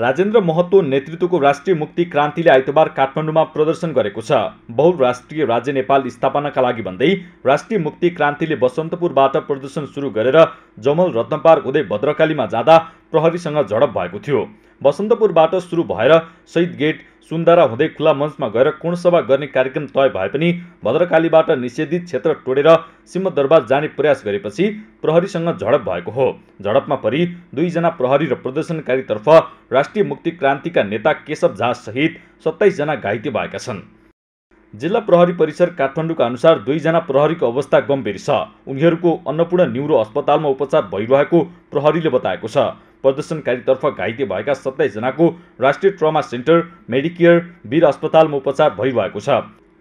राजेन्द्र महतो नेतृत्वको राष्ट्रिय मुक्ति क्रान्तिले आइतबार काठमाडौँमा प्रदर्शन गरेको छ बहुराष्ट्रिय राज्य नेपाल स्थापनाका लागि भन्दै राष्ट्रिय मुक्ति क्रान्तिले बसन्तपुरबाट प्रदर्शन सुरु गरेर जमल रत्नपार हुँदै भद्रकालीमा जाँदा प्रहरीसँग झडप भएको थियो बसन्तपुरबाट सुरु भएर शहीद गेट सुन्दारा हुँदै खुला मञ्चमा गएर कुणसभा गर्ने कार्यक्रम तय भए पनि भद्रकालीबाट निषेधित क्षेत्र टोडेर सिंहदरबार जाने प्रयास गरेपछि प्रहरीसँग झडप भएको हो झडपमा परि दुईजना प्रहरी र प्रदर्शनकारीतर्फ राष्ट्रिय मुक्ति क्रान्तिका नेता केशव झासहित सत्ताइसजना घाइते भएका छन् जिल्ला प्रहरी परिसर काठमाडौँका अनुसार दुईजना प्रहरीको अवस्था गम्भीर छ उनीहरूको अन्नपूर्ण न्युरो अस्पतालमा उपचार भइरहेको प्रहरीले बताएको छ प्रदर्शनकारीतर्फ घाइते भएका सत्ताइसजनाको राष्ट्रिय ट्रमा सेन्टर मेडिकेयर वीर अस्पतालमा उपचार भइरहेको छ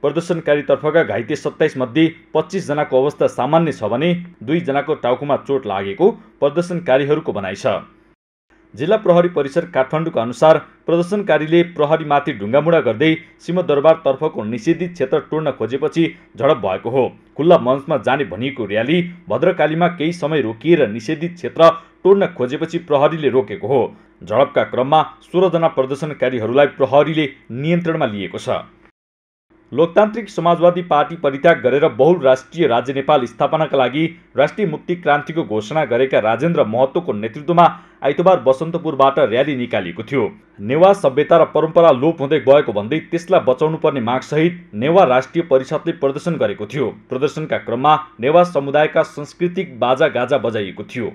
प्रदर्शनकारीतर्फका घाइते सत्ताइसमध्ये पच्चिसजनाको अवस्था सामान्य छ भने दुईजनाको टाउकोमा चोट लागेको प्रदर्शनकारीहरूको भनाइ छ जिल्ला प्रहरी परिसर काठमाडौँका अनुसार प्रदर्शनकारीले प्रहरीमाथि ढुङ्गामुढा गर्दै सिंहदरबारतर्फको निषेधित क्षेत्र टोड्न खोजेपछि झडप भएको हो खुल्ला मञ्चमा जाने भनिएको र्याली भद्रकालीमा केही समय रोकिएर निषेधित क्षेत्र टोड्न खोजेपछि प्रहरीले रोकेको हो झडपका क्रममा सोह्रजना प्रदर्शनकारीहरूलाई प्रहरीले नियन्त्रणमा लिएको छ लोकतान्त्रिक समाजवादी पार्टी परित्याग गरेर बहुल राष्ट्रिय राज्य नेपाल स्थापनाका लागि राष्ट्रिय मुक्ति क्रान्तिको घोषणा गरेका राजेन्द्र महतोको नेतृत्वमा आइतबार बसन्तपुरबाट र्याली निकालिएको थियो नेवा सभ्यता र परम्परा लोप हुँदै गएको भन्दै त्यसलाई बचाउनु पर्ने मागसहित नेवा राष्ट्रिय परिषदले प्रदर्शन गरेको थियो प्रदर्शनका क्रममा नेवा समुदायका सांस्कृतिक बाजागाजा बजाइएको थियो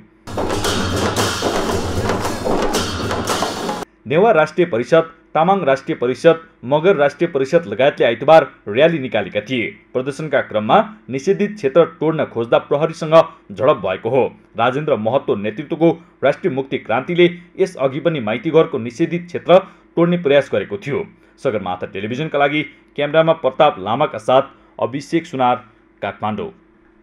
नेवा राष्ट्रिय परिषद तामाङ राष्ट्रिय परिषद मगर राष्ट्रिय परिषद लगायतले आइतबार र्याली निकालेका थिए प्रदर्शनका क्रममा निषेधित क्षेत्र तोड्न खोज्दा प्रहरीसँग झडप भएको हो राजेन्द्र महतो नेतृत्वको राष्ट्रिय मुक्ति क्रान्तिले यसअघि पनि माइतीघरको निषेधित क्षेत्र तोड्ने प्रयास गरेको थियो सगरमाथा टेलिभिजनका लागि क्यामेरामा प्रताप लामाका साथ अभिषेक सुनार काठमाडौँ